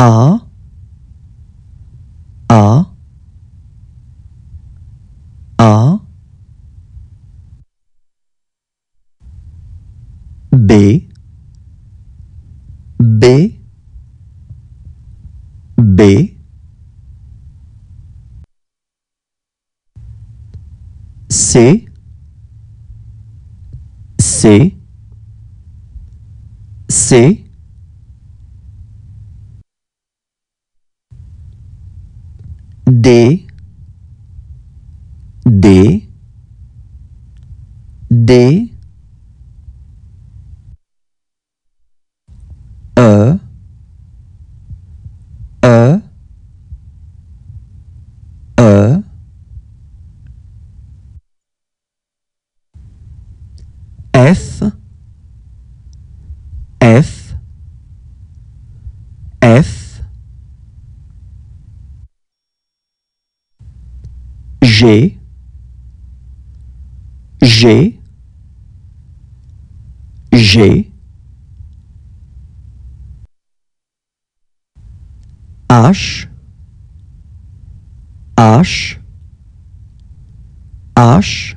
A A A B B B C C C they they they a a a f f f G, G, G, H, H, H,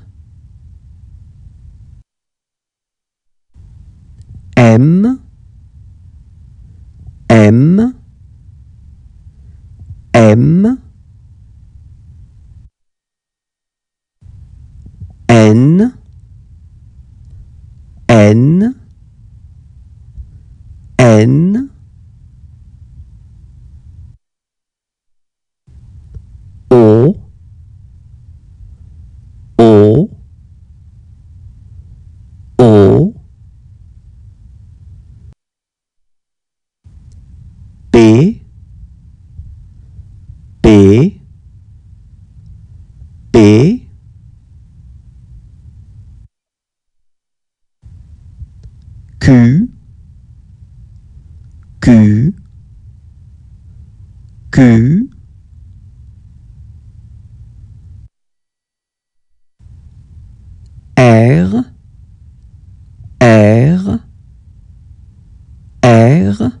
M, M, M, N, N, N, P P Q Q Q R R R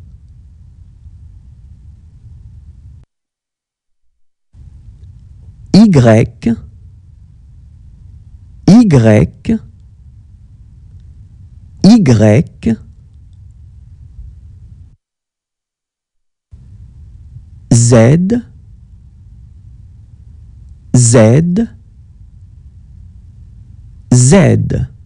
Y, Y, Y, Z, Z, Z.